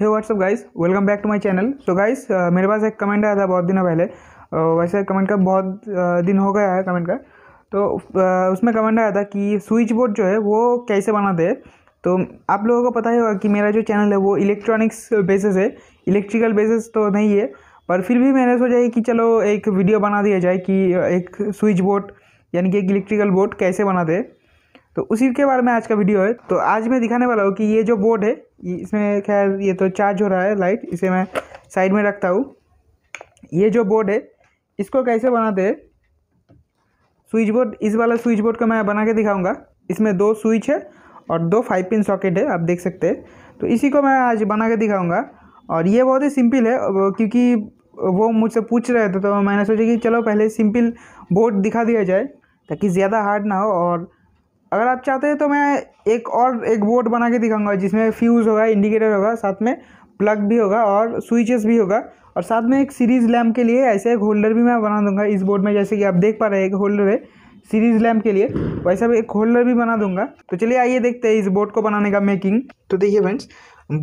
hey what's up guys welcome back to my channel so guys मेरे पास एक comment आया था बहुत दिनों पहले uh, वैसे कमेंट का बहुत uh, दिन हो गया है कमेंट का तो uh, उसमें कमेंट आया था कि स्विच बोर्ड जो है वो कैसे बनाते हैं तो आप लोगों को पता ही होगा कि मेरा जो चैनल है वो इलेक्ट्रॉनिक्स बेसिस है इलेक्ट्रिकल बेसिस तो नहीं है पर फिर भी मैंने सोचा है कि चलो एक वीडियो बना दिया जाए कि एक स्विच बोर्ड यानी कि एक इलेक्ट्रिकल बोर्ड कैसे बनाते हैं तो उसी के बारे में आज का वीडियो है तो आज मैं दिखाने वाला हूँ कि ये जो बोर्ड है इसमें खैर ये तो चार्ज हो रहा है लाइट इसे मैं साइड में रखता हूँ ये जो बोर्ड है इसको कैसे बनाते हैं स्विच बोर्ड इस वाला स्विच बोर्ड का मैं बना के दिखाऊंगा इसमें दो स्विच है और दो फाइव पिन सॉकेट है आप देख सकते हैं तो इसी को मैं आज बना के दिखाऊंगा और ये बहुत ही सिंपल है क्योंकि वो मुझसे पूछ रहे थे तो मैंने सोचा कि चलो पहले सिंपल बोर्ड दिखा दिया जाए ताकि ज़्यादा हार्ड ना हो और अगर आप चाहते हैं तो मैं एक और एक बोर्ड बना के दिखाऊंगा जिसमें फ्यूज़ होगा इंडिकेटर होगा साथ में प्लग भी होगा और स्विचेस भी होगा और साथ में एक सीरीज़ लैम्प के लिए ऐसे एक होल्डर भी मैं बना दूंगा इस बोर्ड में जैसे कि आप देख पा रहे हैं एक होल्डर है सीरीज़ लैम्प के लिए वैसा भी एक होल्डर भी बना दूंगा तो चलिए आइए देखते हैं इस बोर्ड को बनाने का मेकिंग तो देखिए फ्रेंड्स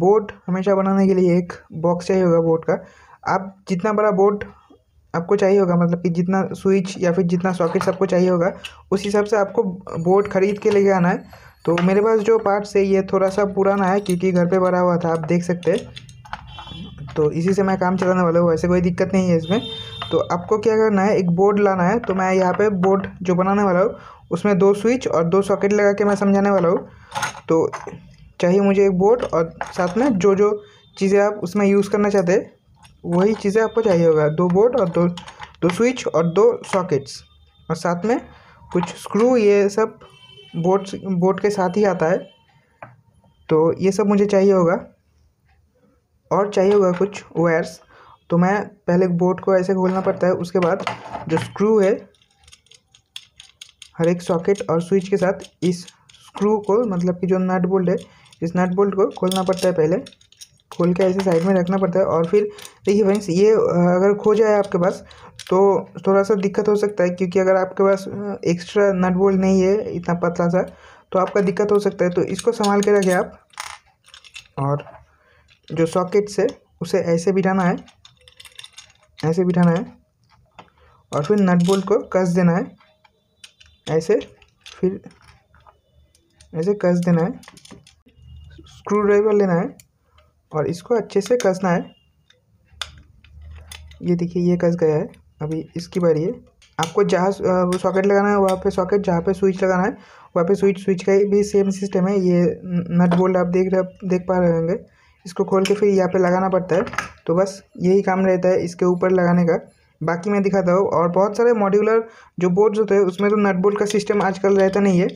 बोर्ड हमेशा बनाने के लिए एक बॉक्स चाहिए होगा बोर्ड का आप जितना बड़ा बोर्ड आपको चाहिए होगा मतलब कि जितना स्विच या फिर जितना सॉकेट्स आपको चाहिए होगा उस हिसाब से आपको बोर्ड ख़रीद के लेके आना है तो मेरे पास जो पार्ट्स है ये थोड़ा सा पुराना है क्योंकि घर पे भरा हुआ था आप देख सकते हैं तो इसी से मैं काम चलाने वाला हूँ वैसे कोई दिक्कत नहीं है इसमें तो आपको क्या करना है एक बोर्ड लाना है तो मैं यहाँ पर बोर्ड जो बनाने वाला हूँ उसमें दो स्विच और दो सॉकेट लगा के मैं समझाने वाला हूँ तो चाहिए मुझे एक बोर्ड और साथ में जो जो चीज़ें आप उसमें यूज़ करना चाहते हैं वही चीज़ें आपको चाहिए होगा दो बोर्ड और दो दो स्विच और दो सॉकेट्स और साथ में कुछ स्क्रू ये सब बोर्ड बोर्ड के साथ ही आता है तो ये सब मुझे चाहिए होगा और चाहिए होगा कुछ वायर्स तो मैं पहले बोर्ड को ऐसे खोलना पड़ता है उसके बाद जो स्क्रू है हर एक सॉकेट और स्विच के साथ इस स्क्रू को मतलब कि जो नट बोल्ट है इस नट बोल्ट को खोलना पड़ता है पहले खोल के ऐसे साइड में रखना पड़ता है और फिर देखिए फ्रेंड्स ये अगर खो जाए आपके पास तो थोड़ा सा दिक्कत हो सकता है क्योंकि अगर आपके पास एक्स्ट्रा नट बोल्ट नहीं है इतना पतला सा तो आपका दिक्कत हो सकता है तो इसको संभाल के रखें आप और जो सॉकेट्स है उसे ऐसे बिठाना है ऐसे बिठाना है और फिर नट बोल्ट को कस देना है ऐसे फिर ऐसे कस देना है स्क्रू ड्राइवर लेना है और इसको अच्छे से कसना है ये देखिए ये कस गया है अभी इसकी बारी है आपको जहाँ सॉकेट लगाना है वहाँ पे सॉकेट जहाँ पे स्विच लगाना है वहाँ पे स्विच स्विच का भी सेम सिस्टम है ये नट बोल्ट आप देख रहे देख पा रहे होंगे इसको खोल के फिर यहाँ पे लगाना पड़ता है तो बस यही काम रहता है इसके ऊपर लगाने का बाकी मैं दिखाता हूँ और बहुत सारे मॉड्यूलर जो बोर्ड्स होते हैं उसमें तो नट बोल्ट का सिस्टम आजकल रहता नहीं है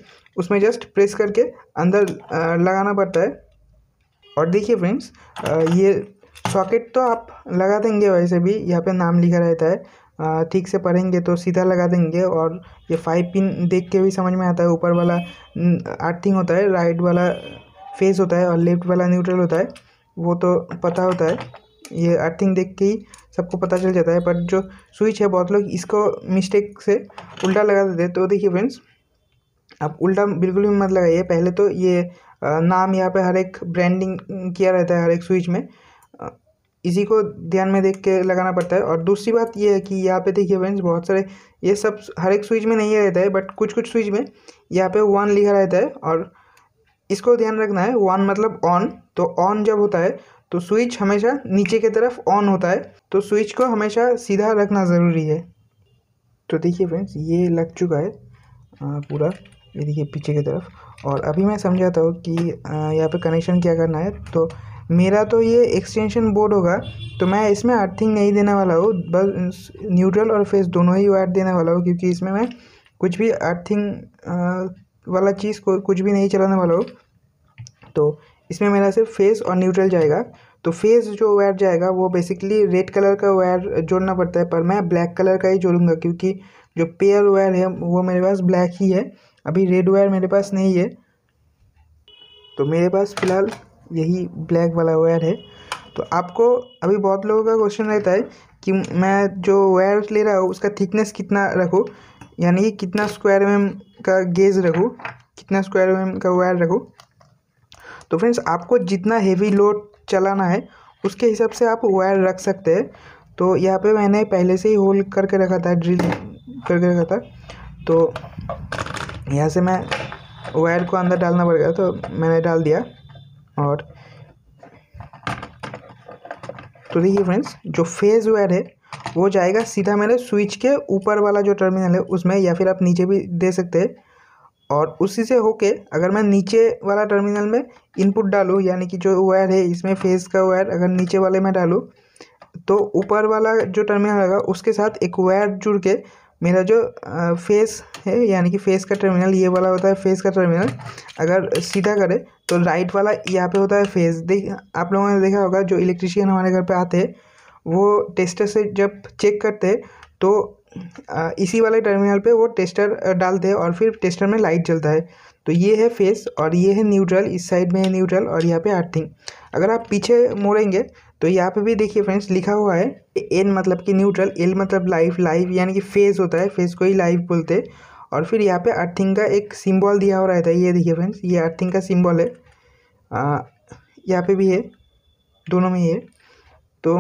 उसमें जस्ट प्रेस करके अंदर लगाना पड़ता है और देखिए फ्रेंड्स ये सॉकेट तो आप लगा देंगे वैसे भी यहाँ पे नाम लिखा रहता है ठीक से पढ़ेंगे तो सीधा लगा देंगे और ये फाइव पिन देख के भी समझ में आता है ऊपर वाला अर्थिंग होता है राइट वाला फेस होता है और लेफ्ट वाला न्यूट्रल होता है वो तो पता होता है ये अर्थिंग देख के ही सबको पता चल जाता है पर जो स्विच है बहुत लोग इसको मिस्टेक से उल्टा लगा देते हैं तो देखिए फ्रेंड्स आप उल्टा बिल्कुल भी मत लगाइए पहले तो ये नाम यहाँ पे हर एक ब्रांडिंग किया रहता है हर एक स्विच में इसी को ध्यान में देख के लगाना पड़ता है और दूसरी बात ये है कि यहाँ पे देखिए फ्रेंड्स बहुत सारे ये सब हर एक स्विच में नहीं रहता है बट कुछ कुछ स्विच में यहाँ पे वन लिखा रहता है और इसको ध्यान रखना है वन मतलब ऑन तो ऑन जब होता है तो स्विच हमेशा नीचे की तरफ ऑन होता है तो स्विच को हमेशा सीधा रखना ज़रूरी है तो देखिए फ्रेंड्स ये लग चुका है आ, पूरा ये देखिए पीछे की तरफ और अभी मैं समझाता हूँ कि यहाँ पे कनेक्शन क्या करना है तो मेरा तो ये एक्सटेंशन बोर्ड होगा तो मैं इसमें अर्थिंग नहीं देने वाला हूँ बस न्यूट्रल और फेस दोनों ही वायर देने वाला हूँ क्योंकि इसमें मैं कुछ भी अर्थिंग वाला चीज़ को कुछ भी नहीं चलाने वाला हूँ तो इसमें मेरा सिर्फ फेस और न्यूट्रल जाएगा तो फेस जो वायर जाएगा वो बेसिकली रेड कलर का वायर जोड़ना पड़ता है पर मैं ब्लैक कलर का ही जोड़ूंगा क्योंकि जो पेयर वायर है वो मेरे पास ब्लैक ही है अभी रेड वायर मेरे पास नहीं है तो मेरे पास फ़िलहाल यही ब्लैक वाला वायर है तो आपको अभी बहुत लोगों का क्वेश्चन रहता है कि मैं जो वायर ले रहा हूँ उसका थिकनेस कितना रखूँ यानी कि कितना स्क्वायर एम का गेज रखूँ कितना स्क्वायर एम का वायर रखूँ तो फ्रेंड्स आपको जितना हेवी लोड चलाना है उसके हिसाब से आप वायर रख सकते हैं तो यहाँ पे मैंने पहले से ही होल करके रखा था ड्रिल करके रखा था तो यहाँ से मैं वायर को अंदर डालना पड़ गया तो मैंने डाल दिया और तो देखिए फ्रेंड्स जो फेज वेयर है वो जाएगा सीधा मेरे स्विच के ऊपर वाला जो टर्मिनल है उसमें या फिर आप नीचे भी दे सकते हैं और उसी से होके अगर मैं नीचे वाला टर्मिनल में इनपुट डालूँ यानी कि जो वायर है इसमें फेज़ का वायर अगर नीचे वाले में डालूँ तो ऊपर वाला जो टर्मिनल होगा उसके साथ एक वायर जुड़ के मेरा जो फेस है यानी कि फेस का टर्मिनल ये वाला होता है फेस का टर्मिनल अगर सीधा करे तो लाइट वाला यहाँ पे होता है फेज देख आप लोगों ने देखा होगा जो इलेक्ट्रिशियन हमारे घर पे आते हैं वो टेस्टर से जब चेक करते तो इसी वाले टर्मिनल पे वो टेस्टर डालते हैं और फिर टेस्टर में लाइट जलता है तो ये है फेस और ये है न्यूट्रल इस साइड में है न्यूट्रल और यहाँ पे अर्थिंग अगर आप पीछे मोड़ेंगे तो यहाँ पे भी देखिए फ्रेंड्स लिखा हुआ है एन मतलब कि न्यूट्रल एल मतलब लाइफ लाइफ यानी कि फेज होता है फेज को ही लाइफ बोलते हैं और फिर यहाँ पे अर्थिंग का एक सिंबल दिया हो रहा था ये देखिए फ्रेंड्स ये अर्थिंग का सिंबल है यहाँ पे भी है दोनों में ही है तो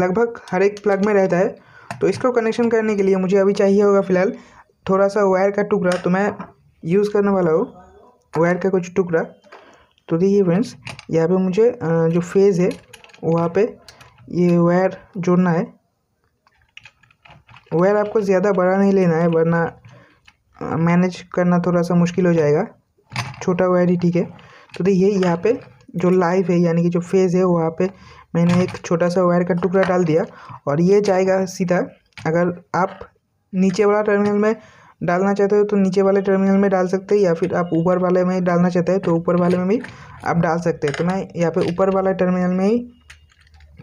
लगभग हर एक प्लग में रहता है तो इसको कनेक्शन करने के लिए मुझे अभी चाहिए होगा फिलहाल थोड़ा सा वायर का टुकड़ा तो मैं यूज़ करने वाला हूँ वायर का कुछ टुकड़ा तो देखिए फ्रेंड्स यहाँ पे मुझे जो फेज़ है वहाँ पे ये वायर जोड़ना है वायर आपको ज़्यादा बड़ा नहीं लेना है वरना मैनेज करना थोड़ा सा मुश्किल हो जाएगा छोटा वायर ही ठीक है तो देखिए यहाँ पे जो लाइव है यानी कि जो फेज़ है वहाँ पे मैंने एक छोटा सा वायर का टुकड़ा डाल दिया और ये जाएगा सीधा अगर आप नीचे वाला टर्मिनल में डालना चाहते हो तो नीचे वाले टर्मिनल में डाल सकते हैं या फिर आप ऊपर वाले में डालना चाहते हैं तो ऊपर वाले में भी आप डाल सकते हैं तो मैं यहाँ पे ऊपर वाला टर्मिनल में ही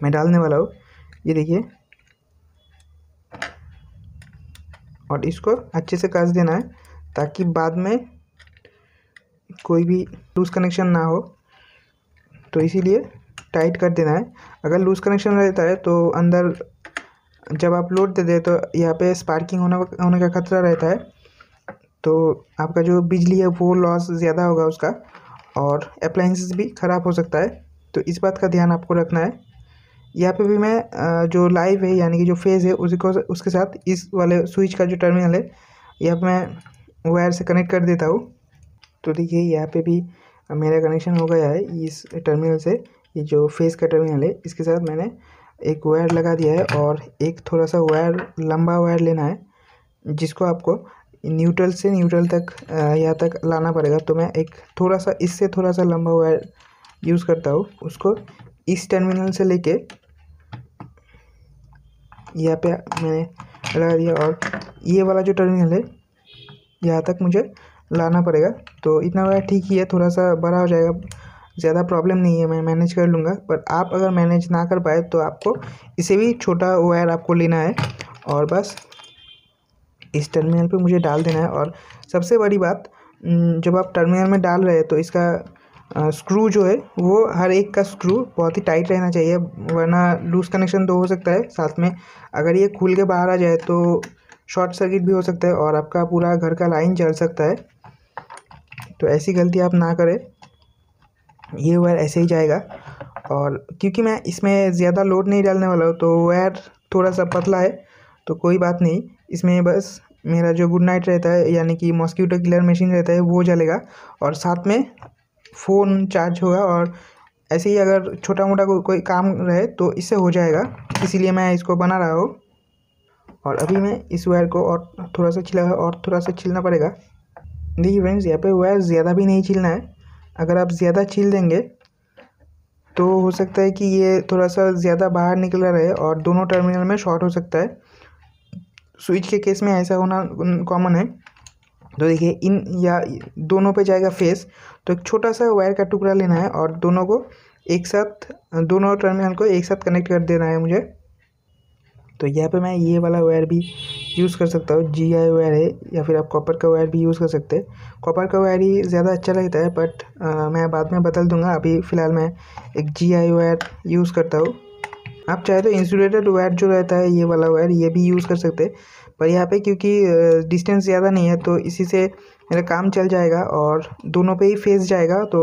मैं डालने वाला हूँ ये देखिए और इसको अच्छे से कस देना है ताकि बाद में कोई भी लूज़ कनेक्शन ना हो तो इसीलिए टाइट कर देना है अगर लूज़ कनेक्शन रहता है तो अंदर जब आप लोड दे दे तो यहाँ पे स्पार्किंग होने होने का खतरा रहता है तो आपका जो बिजली है वो लॉस ज़्यादा होगा उसका और अप्लाइंसिस भी ख़राब हो सकता है तो इस बात का ध्यान आपको रखना है यहाँ पे भी मैं जो लाइव है यानी कि जो फेज़ है उसको उसके साथ इस वाले स्विच का जो टर्मिनल है यहाँ पर मैं वायर से कनेक्ट कर देता हूँ तो देखिए यहाँ पे भी मेरा कनेक्शन हो गया है इस टर्मिनल से ये जो फेस का टर्मिनल है इसके साथ मैंने एक वायर लगा दिया है और एक थोड़ा सा वायर लंबा वायर लेना है जिसको आपको न्यूट्रल से न्यूट्रल तक यहाँ तक लाना पड़ेगा तो मैं एक थोड़ा सा इससे थोड़ा सा लंबा वायर यूज़ करता हूँ उसको इस टर्मिनल से लेके यहाँ पे मैंने लगा दिया और ये वाला जो टर्मिनल है यहाँ तक मुझे लाना पड़ेगा तो इतना बड़ा ठीक ही है थोड़ा सा बड़ा हो जाएगा ज़्यादा प्रॉब्लम नहीं है मैं मैनेज कर लूँगा पर आप अगर मैनेज ना कर पाए तो आपको इसे भी छोटा वायर आपको लेना है और बस इस टर्मिनल पे मुझे डाल देना है और सबसे बड़ी बात जब आप टर्मिनल में डाल रहे हैं तो इसका स्क्रू जो है वो हर एक का स्क्रू बहुत ही टाइट रहना चाहिए वरना लूज़ कनेक्शन तो हो सकता है साथ में अगर ये खुल के बाहर आ जाए तो शॉर्ट सर्किट भी हो सकता है और आपका पूरा घर का लाइन जल सकता है तो ऐसी गलती आप ना करें ये वायर ऐसे ही जाएगा और क्योंकि मैं इसमें ज़्यादा लोड नहीं डालने वाला हूँ तो वायर थोड़ा सा पतला है तो कोई बात नहीं इसमें बस मेरा जो गुड नाइट रहता है यानी कि मॉस्क्यूटो किलर मशीन रहता है वो जलेगा और साथ में फ़ोन चार्ज होगा और ऐसे ही अगर छोटा मोटा को, कोई काम रहे तो इससे हो जाएगा इसीलिए मैं इसको बना रहा हूँ और अभी मैं इस वायर को और थोड़ा सा छिला और थोड़ा सा छिलना पड़ेगा देखिए फ्रेंड्स यहाँ पे वायर ज़्यादा भी नहीं छिलना है अगर आप ज़्यादा छील देंगे तो हो सकता है कि ये थोड़ा सा ज़्यादा बाहर निकला रहे और दोनों टर्मिनल में शॉर्ट हो सकता है स्विच के केस में ऐसा होना कॉमन है तो देखिए इन या दोनों पे जाएगा फेस तो एक छोटा सा वायर का टुकड़ा लेना है और दोनों को एक साथ दोनों टर्मिनल को एक साथ कनेक्ट कर देना है मुझे तो यहाँ पे मैं ये वाला वायर भी यूज़ कर सकता हूँ जी आई वायर है या फिर आप कॉपर का वायर भी यूज़ कर सकते हैं कॉपर का वायर ही ज़्यादा अच्छा लगता है बट मैं बाद में बदल दूँगा अभी फ़िलहाल मैं एक जी आई वायर यूज़ करता हूँ आप चाहे तो इंसुलेटेड वायर जो रहता है ये वाला वायर ये भी यूज़ कर सकते हैं पर यहाँ पे क्योंकि डिस्टेंस ज़्यादा नहीं है तो इसी से मेरा काम चल जाएगा और दोनों पे ही फेस जाएगा तो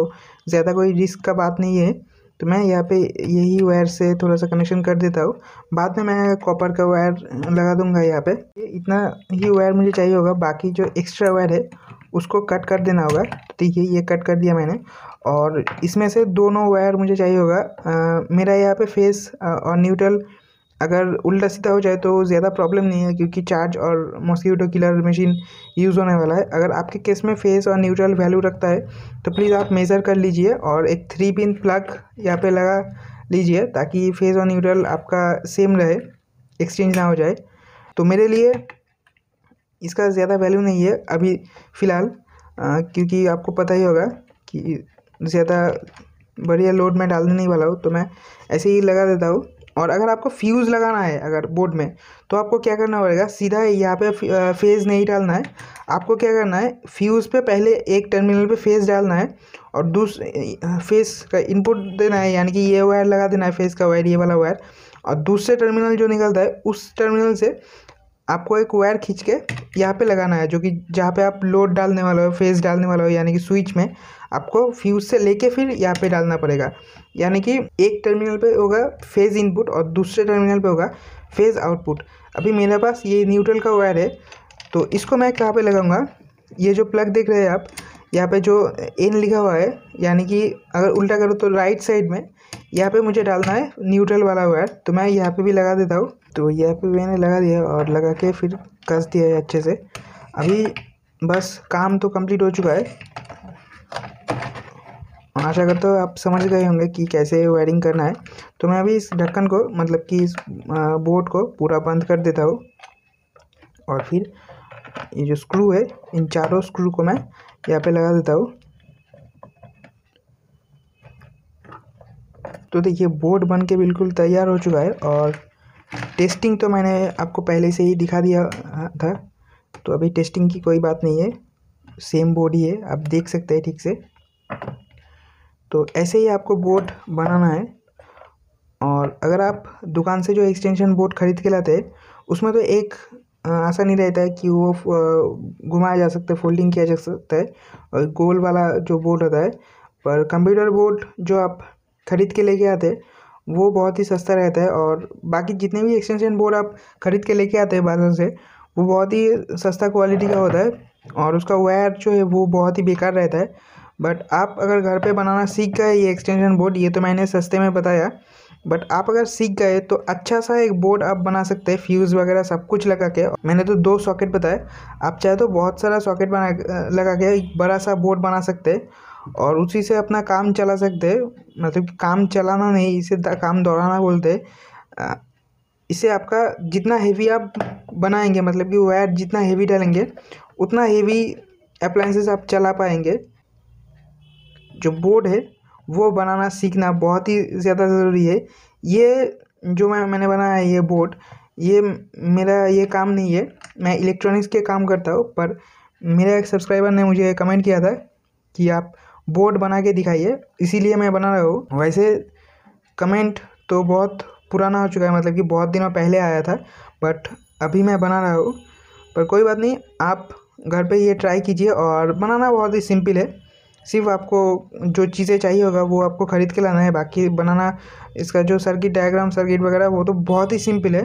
ज़्यादा कोई रिस्क का बात नहीं है तो मैं यहाँ पे यही वायर से थोड़ा सा कनेक्शन कर देता हूँ बाद में मैं कॉपर का वायर लगा दूंगा यहाँ पे इतना ही वायर मुझे चाहिए होगा बाकी जो एक्स्ट्रा वायर है उसको कट कर देना होगा ठीक है ये कट कर दिया मैंने और इसमें से दोनों वायर मुझे चाहिए होगा आ, मेरा यहाँ पे फेस और न्यूट्रल अगर उल्टा सीधा हो जाए तो ज़्यादा प्रॉब्लम नहीं है क्योंकि चार्ज और मॉस्क्यूटो किलर मशीन यूज़ होने वाला है अगर आपके केस में फेस और न्यूट्रल वैल्यू रखता है तो प्लीज़ आप मेज़र कर लीजिए और एक थ्री पिन प्लग यहाँ पे लगा लीजिए ताकि फेस और न्यूट्रल आपका सेम रहे एक्सचेंज ना हो जाए तो मेरे लिए इसका ज़्यादा वैल्यू नहीं है अभी फ़िलहाल क्योंकि आपको पता ही होगा कि ज़्यादा बढ़िया लोड में डालने नहीं वाला हूँ तो मैं ऐसे ही लगा देता हूँ और अगर आपको फ्यूज़ लगाना है अगर बोर्ड में तो आपको क्या करना पड़ेगा सीधा यहाँ पे फेज़ नहीं डालना है आपको क्या करना है फ्यूज़ पे पहले एक टर्मिनल पे फेज़ डालना है और दूस फेस का इनपुट देना है यानी कि ये वायर लगा देना है फेस का वायर ये वाला वायर और दूसरे टर्मिनल जो निकलता है उस टर्मिनल से आपको एक वायर खींच के यहाँ पे लगाना है जो कि जहाँ पे आप लोड डालने वाला हो फेस डालने वाला हो यानी कि स्विच में आपको फ्यूज़ से लेके फिर यहाँ पे डालना पड़ेगा यानी कि एक टर्मिनल पे होगा फेज़ इनपुट और दूसरे टर्मिनल पे होगा फेज़ आउटपुट अभी मेरे पास ये न्यूट्रल का वायर है तो इसको मैं कहाँ पे लगाऊंगा ये जो प्लग देख रहे हैं आप यहाँ पे जो एन लिखा हुआ है यानी कि अगर उल्टा करो तो राइट साइड में यहाँ पे मुझे डालना है न्यूट्रल वाला वायर तो मैं यहाँ पे भी लगा देता हूँ तो यहाँ पे मैंने लगा दिया और लगा के फिर कस दिया है अच्छे से अभी बस काम तो कंप्लीट हो चुका है आशा करता हूँ आप समझ गए होंगे कि कैसे वायरिंग करना है तो मैं अभी इस ढक्कन को मतलब कि इस बोर्ड को पूरा बंद कर देता हूँ और फिर ये जो स्क्रू है इन चारों स्क्रू को मैं यहाँ पे लगा देता हूँ तो देखिए बोर्ड बन के बिल्कुल तैयार हो चुका है और टेस्टिंग तो मैंने आपको पहले से ही दिखा दिया था तो अभी टेस्टिंग की कोई बात नहीं है सेम बोर्ड ही है आप देख सकते हैं ठीक से तो ऐसे ही आपको बोट बनाना है और अगर आप दुकान से जो एक्सटेंशन बोर्ड ख़रीद के लाते हैं उसमें तो एक आसान नहीं रहता है कि वो घुमाया जा सकता है फोल्डिंग किया जा सकता है और गोल वाला जो बोर्ड होता है पर कंप्यूटर बोर्ड जो आप ख़रीद के लेके आते हैं वो बहुत ही सस्ता रहता है और बाकी जितने भी एक्सटेंशन बोर्ड आप ख़रीद के लेके आते हैं बाजार से वो बहुत ही सस्ता क्वालिटी का होता है और उसका वायर जो है वो बहुत ही बेकार रहता है बट आप अगर घर पे बनाना सीख गए ये एक्सटेंशन बोर्ड ये तो मैंने सस्ते में बताया बट आप अगर सीख गए तो अच्छा सा एक बोर्ड आप बना सकते हैं फ्यूज़ वगैरह सब कुछ लगा के मैंने तो दो सॉकेट बताए आप चाहे तो बहुत सारा सॉकेट बना लगा के एक बड़ा सा बोर्ड बना सकते और उसी से अपना काम चला सकते मतलब काम चलाना नहीं इसे काम दौड़ाना बोलते इसे आपका जितना हेवी आप बनाएंगे मतलब कि वायर जितना हेवी डालेंगे उतना हेवी अप्लाइंसेस आप चला पाएंगे जो बोर्ड है वो बनाना सीखना बहुत ही ज़्यादा ज़रूरी है ये जो मैं मैंने बनाया है ये बोर्ड ये मेरा ये काम नहीं है मैं इलेक्ट्रॉनिक्स के काम करता हूँ पर मेरा एक सब्सक्राइबर ने मुझे कमेंट किया था कि आप बोर्ड बना के दिखाइए इसीलिए मैं बना रहा हूँ वैसे कमेंट तो बहुत पुराना हो चुका है मतलब कि बहुत दिनों पहले आया था बट अभी मैं बना रहा हूँ पर कोई बात नहीं आप घर पे ये ट्राई कीजिए और बनाना बहुत ही सिंपल है सिर्फ आपको जो चीज़ें चाहिए होगा वो आपको ख़रीद के लाना है बाकी बनाना इसका जो सर्किट डायग्राम सर्किट वगैरह वो तो बहुत ही सिंपल है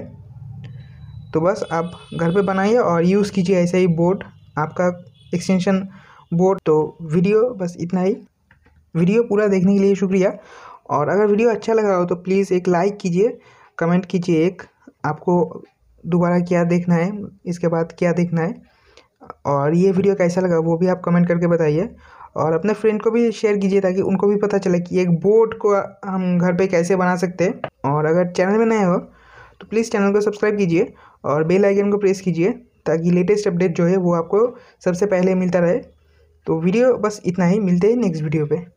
तो बस आप घर पे बनाइए और यूज़ कीजिए ऐसा ही बोर्ड आपका एक्सटेंशन बोर्ड तो वीडियो बस इतना ही वीडियो पूरा देखने के लिए शुक्रिया और अगर वीडियो अच्छा लगा हो तो प्लीज़ एक लाइक कीजिए कमेंट कीजिए एक आपको दोबारा क्या देखना है इसके बाद क्या देखना है और ये वीडियो कैसा लगा वो भी आप कमेंट करके बताइए और अपने फ्रेंड को भी शेयर कीजिए ताकि उनको भी पता चले कि एक बोट को हम घर पे कैसे बना सकते हैं और अगर चैनल में नए हो तो प्लीज़ चैनल को सब्सक्राइब कीजिए और बेल आइकन को प्रेस कीजिए ताकि लेटेस्ट अपडेट जो है वो आपको सबसे पहले मिलता रहे तो वीडियो बस इतना ही मिलते हैं नेक्स्ट वीडियो पर